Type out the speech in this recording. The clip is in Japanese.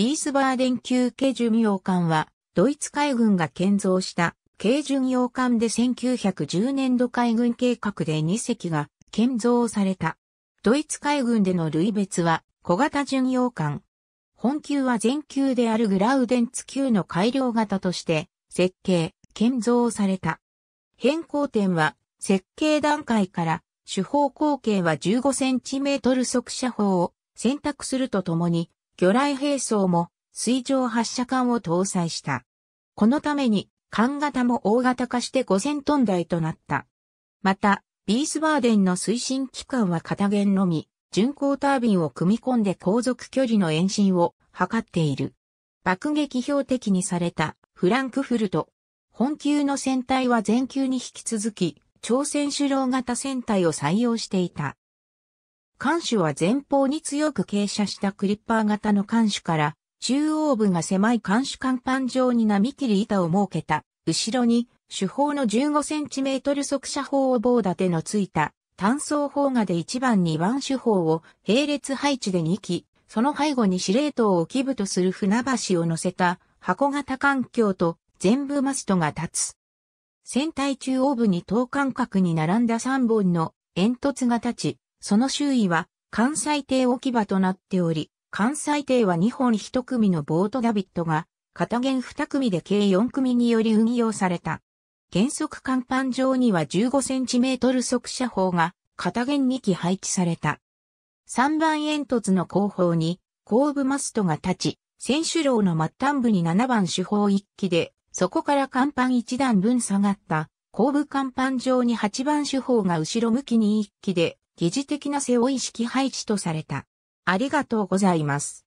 ビースバーデン級軽巡洋艦は、ドイツ海軍が建造した軽巡洋艦で1910年度海軍計画で2隻が建造された。ドイツ海軍での類別は小型巡洋艦。本級は全級であるグラウデンツ級の改良型として設計、建造された。変更点は設計段階から手法口径は15センチメートル速射砲を選択するとともに魚雷兵装も水上発射管を搭載した。このために、艦型も大型化して5000トン台となった。また、ビースバーデンの推進機関は片弦のみ、巡航タービンを組み込んで航続距離の延伸を図っている。爆撃標的にされたフランクフルト。本級の船体は全級に引き続き、朝鮮首脳型船体を採用していた。艦首は前方に強く傾斜したクリッパー型の艦首から、中央部が狭い艦首甲板状に波切り板を設けた、後ろに、主砲の 15cm 速射砲を棒立てのついた、単装砲画で1番2番手法を並列配置で2機、その背後に司令塔を基部とする船橋を乗せた箱型環境と全部マストが立つ。船体中央部に等間隔に並んだ3本の煙突が立ち、その周囲は関西艇置き場となっており、関西艇は2本1組のボートダビットが、片弦2組で計4組により運用された。原則甲板上には 15cm 速射砲が片弦2機配置された。3番煙突の後方に後部マストが立ち、選手楼の末端部に7番手法1機で、そこから甲板1段分下がった後部甲板上に8番手法が後ろ向きに1機で、疑似的な背負い式配置とされた。ありがとうございます。